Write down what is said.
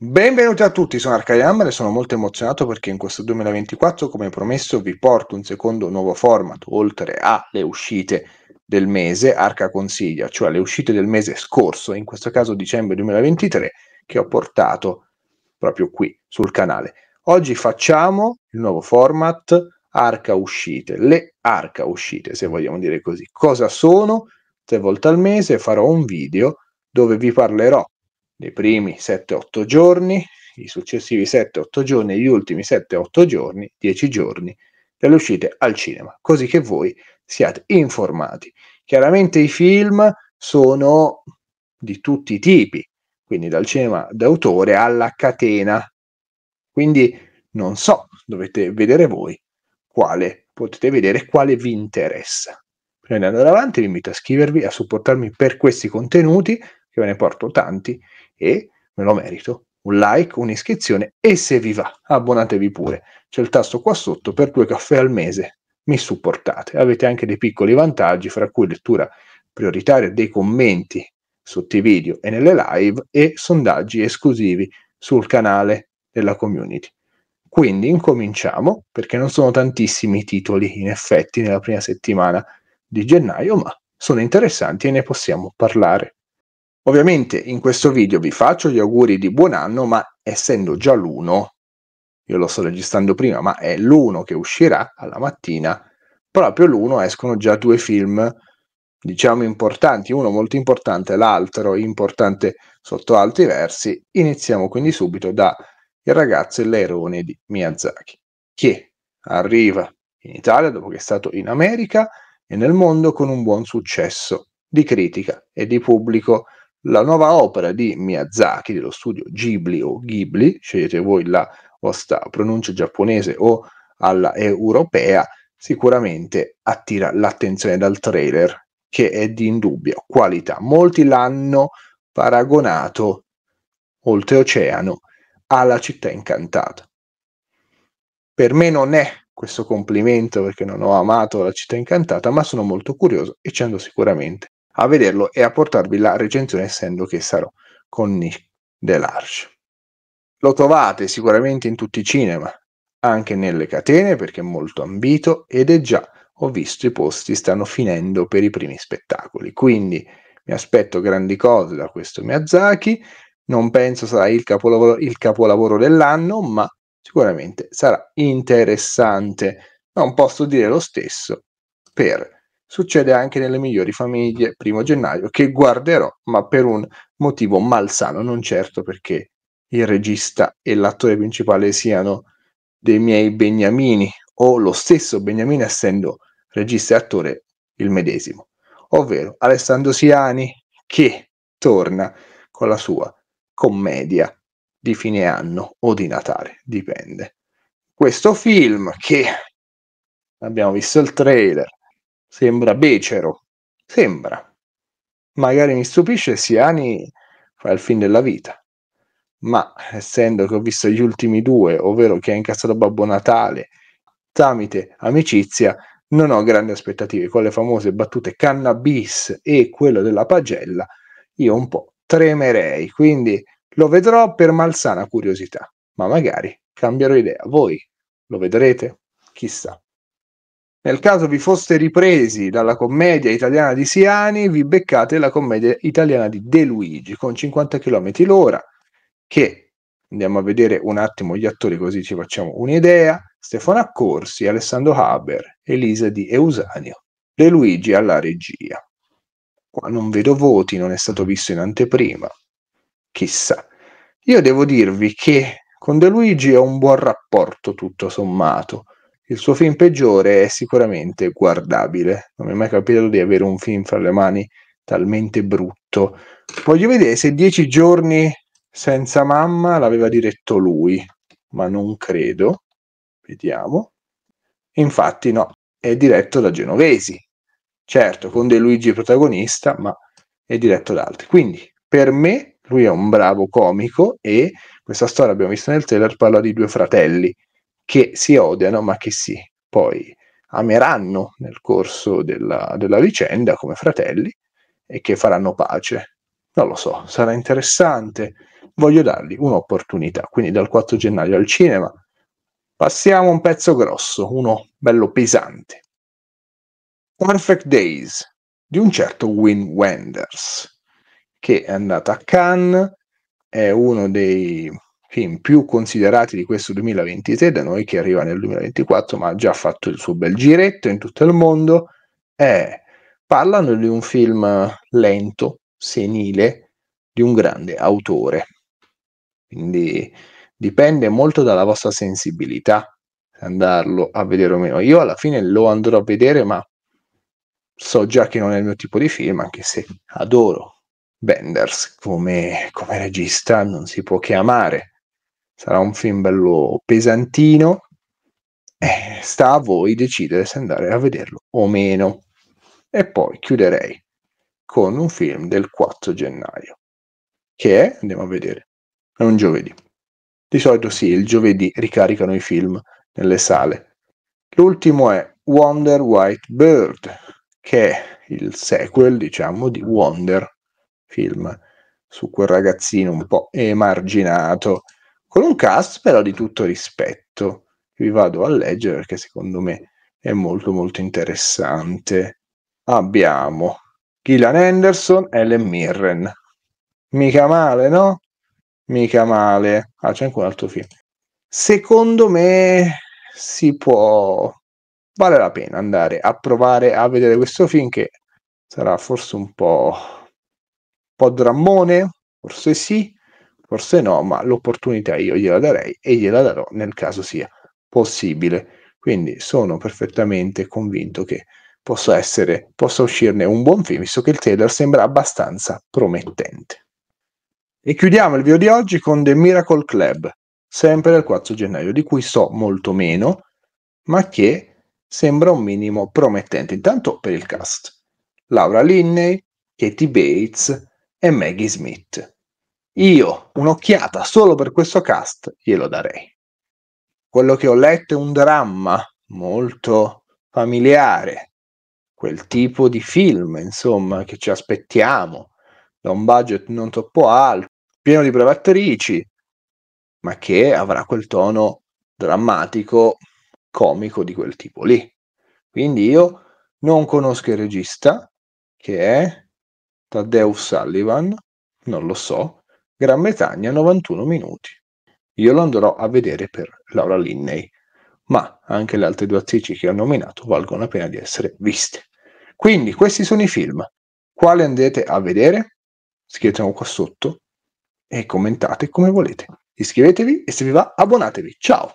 Benvenuti a tutti, sono Arcaiammer e sono molto emozionato perché in questo 2024, come promesso, vi porto un secondo nuovo format, oltre alle uscite del mese, Arca Consiglia, cioè le uscite del mese scorso, in questo caso dicembre 2023, che ho portato proprio qui sul canale. Oggi facciamo il nuovo format Arca Uscite, le Arca Uscite, se vogliamo dire così. Cosa sono? Tre volte al mese farò un video dove vi parlerò nei primi 7-8 giorni, i successivi 7-8 giorni gli ultimi 7-8 giorni, 10 giorni delle uscite al cinema, così che voi siate informati. Chiaramente i film sono di tutti i tipi, quindi dal cinema d'autore alla catena. Quindi non so, dovete vedere voi quale potete vedere, quale vi interessa. Prima di andare avanti vi invito a iscrivervi, a supportarmi per questi contenuti, che ve ne porto tanti, e me lo merito. Un like, un'iscrizione e se vi va, abbonatevi pure. C'è il tasto qua sotto per due caffè al mese. Mi supportate. Avete anche dei piccoli vantaggi, fra cui lettura prioritaria dei commenti sotto i video e nelle live e sondaggi esclusivi sul canale della community. Quindi incominciamo, perché non sono tantissimi i titoli in effetti nella prima settimana di gennaio, ma sono interessanti e ne possiamo parlare. Ovviamente in questo video vi faccio gli auguri di buon anno, ma essendo già l'uno, io lo sto registrando prima, ma è l'uno che uscirà alla mattina, proprio l'uno escono già due film, diciamo, importanti, uno molto importante, l'altro importante sotto altri versi. Iniziamo quindi subito da Il ragazzo e l'aerone di Miyazaki, che arriva in Italia dopo che è stato in America e nel mondo con un buon successo di critica e di pubblico la nuova opera di Miyazaki dello studio Ghibli o Ghibli, scegliete voi la vostra pronuncia giapponese o alla europea, sicuramente attira l'attenzione dal trailer che è di indubbia qualità. Molti l'hanno paragonato oltreoceano alla città incantata. Per me non è questo complimento perché non ho amato la città incantata, ma sono molto curioso e ci andrò sicuramente a vederlo e a portarvi la recensione essendo che sarò con Nick Delarge. Lo trovate sicuramente in tutti i cinema, anche nelle catene perché è molto ambito ed è già, ho visto, i posti stanno finendo per i primi spettacoli. Quindi mi aspetto grandi cose da questo Miyazaki, non penso sarà il capolavoro, il capolavoro dell'anno, ma sicuramente sarà interessante. Non posso dire lo stesso per Succede anche nelle migliori famiglie, primo gennaio, che guarderò, ma per un motivo malsano, non certo perché il regista e l'attore principale siano dei miei beniamini o lo stesso beniamini essendo regista e attore il medesimo, ovvero Alessandro Siani che torna con la sua commedia di fine anno o di Natale, dipende. Questo film che abbiamo visto il trailer, Sembra becero, sembra. Magari mi stupisce Siani fa il fin della vita. Ma essendo che ho visto gli ultimi due, ovvero che ha incassato Babbo Natale tramite amicizia, non ho grandi aspettative. Con le famose battute cannabis e quello della pagella, io un po' tremerei. Quindi lo vedrò per malsana curiosità, ma magari cambierò idea. Voi lo vedrete? Chissà. Nel caso vi foste ripresi dalla commedia italiana di Siani, vi beccate la commedia italiana di De Luigi con 50 km l'ora, che andiamo a vedere un attimo gli attori così ci facciamo un'idea. Stefano Accorsi, Alessandro Haber, Elisa di Eusanio, De Luigi alla regia. Qua non vedo voti, non è stato visto in anteprima. Chissà. Io devo dirvi che con De Luigi ho un buon rapporto tutto sommato il suo film peggiore è sicuramente guardabile. Non mi è mai capitato di avere un film fra le mani talmente brutto. Voglio vedere se Dieci giorni senza mamma l'aveva diretto lui, ma non credo. Vediamo. Infatti no, è diretto da Genovesi. Certo, con De Luigi protagonista, ma è diretto da altri. Quindi, per me, lui è un bravo comico e questa storia, abbiamo visto nel trailer, parla di due fratelli che si odiano ma che si poi ameranno nel corso della, della vicenda come fratelli e che faranno pace. Non lo so, sarà interessante. Voglio dargli un'opportunità, quindi dal 4 gennaio al cinema. Passiamo a un pezzo grosso, uno bello pesante. Perfect Days di un certo Win Wenders, che è andato a Cannes, è uno dei film più considerati di questo 2023 da noi che arriva nel 2024 ma ha già fatto il suo bel giretto in tutto il mondo eh, parlano di un film lento, senile di un grande autore quindi dipende molto dalla vostra sensibilità andarlo a vedere o meno io alla fine lo andrò a vedere ma so già che non è il mio tipo di film anche se adoro Benders come, come regista non si può chiamare sarà un film bello pesantino. Eh, sta a voi decidere se andare a vederlo o meno. E poi chiuderei con un film del 4 gennaio, che è, andiamo a vedere, è un giovedì. Di solito sì, il giovedì ricaricano i film nelle sale. L'ultimo è Wonder White Bird, che è il sequel, diciamo, di Wonder, film su quel ragazzino un po' emarginato con un cast però di tutto rispetto. Vi vado a leggere perché secondo me è molto molto interessante. Abbiamo Gillian Anderson, Ellen Mirren. Mica male, no? Mica male. Ah, c'è anche un altro film. Secondo me si può... Vale la pena andare a provare a vedere questo film che sarà forse un po'... un po' drammone, forse sì, Forse no, ma l'opportunità io gliela darei e gliela darò nel caso sia possibile. Quindi sono perfettamente convinto che possa, essere, possa uscirne un buon film, visto che il trailer sembra abbastanza promettente. E chiudiamo il video di oggi con The Miracle Club, sempre del 4 gennaio, di cui so molto meno, ma che sembra un minimo promettente, intanto per il cast. Laura Linney, Katie Bates e Maggie Smith. Io un'occhiata solo per questo cast glielo darei. Quello che ho letto è un dramma molto familiare, quel tipo di film, insomma, che ci aspettiamo, da un budget non troppo alto, pieno di brave attrici, ma che avrà quel tono drammatico, comico di quel tipo lì. Quindi io non conosco il regista, che è Taddeus Sullivan, non lo so, Gran Bretagna 91 minuti. Io lo andrò a vedere per Laura Linney, ma anche le altre due attrici che ho nominato valgono la pena di essere viste. Quindi questi sono i film. Quale andrete a vedere? Scrivetelo qua sotto e commentate come volete. Iscrivetevi e se vi va abbonatevi. Ciao!